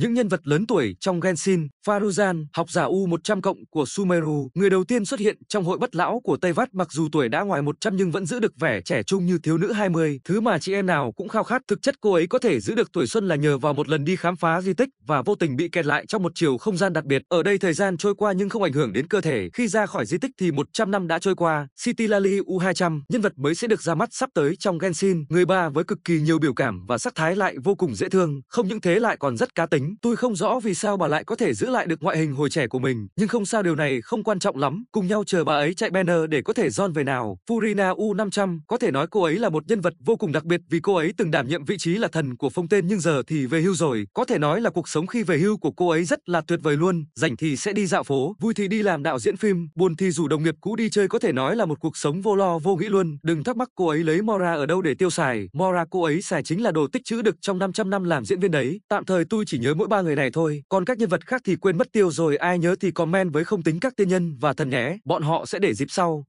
Những nhân vật lớn tuổi trong Genshin, Faruzan, học giả U100 cộng của Sumeru, người đầu tiên xuất hiện trong hội bất lão của Tây Vát mặc dù tuổi đã ngoài 100 nhưng vẫn giữ được vẻ trẻ trung như thiếu nữ 20, thứ mà chị em nào cũng khao khát. Thực chất cô ấy có thể giữ được tuổi xuân là nhờ vào một lần đi khám phá di tích và vô tình bị kẹt lại trong một chiều không gian đặc biệt. Ở đây thời gian trôi qua nhưng không ảnh hưởng đến cơ thể. Khi ra khỏi di tích thì 100 năm đã trôi qua, City Lali U200, nhân vật mới sẽ được ra mắt sắp tới trong Genshin, người ba với cực kỳ nhiều biểu cảm và sắc thái lại vô cùng dễ thương, không những thế lại còn rất cá tính Tôi không rõ vì sao bà lại có thể giữ lại được ngoại hình hồi trẻ của mình, nhưng không sao điều này không quan trọng lắm. Cùng nhau chờ bà ấy chạy banner để có thể John về nào. Furina U500 có thể nói cô ấy là một nhân vật vô cùng đặc biệt vì cô ấy từng đảm nhiệm vị trí là thần của phong tên nhưng giờ thì về hưu rồi. Có thể nói là cuộc sống khi về hưu của cô ấy rất là tuyệt vời luôn. Rảnh thì sẽ đi dạo phố, vui thì đi làm đạo diễn phim, buồn thì rủ đồng nghiệp cũ đi chơi có thể nói là một cuộc sống vô lo vô nghĩ luôn. Đừng thắc mắc cô ấy lấy Mora ở đâu để tiêu xài. Mora cô ấy xài chính là đồ tích trữ được trong 500 năm làm diễn viên đấy. Tạm thời tôi chỉ nhớ mỗi ba người này thôi, còn các nhân vật khác thì quên mất tiêu rồi ai nhớ thì comment với không tính các tiên nhân và thần nhé, bọn họ sẽ để dịp sau.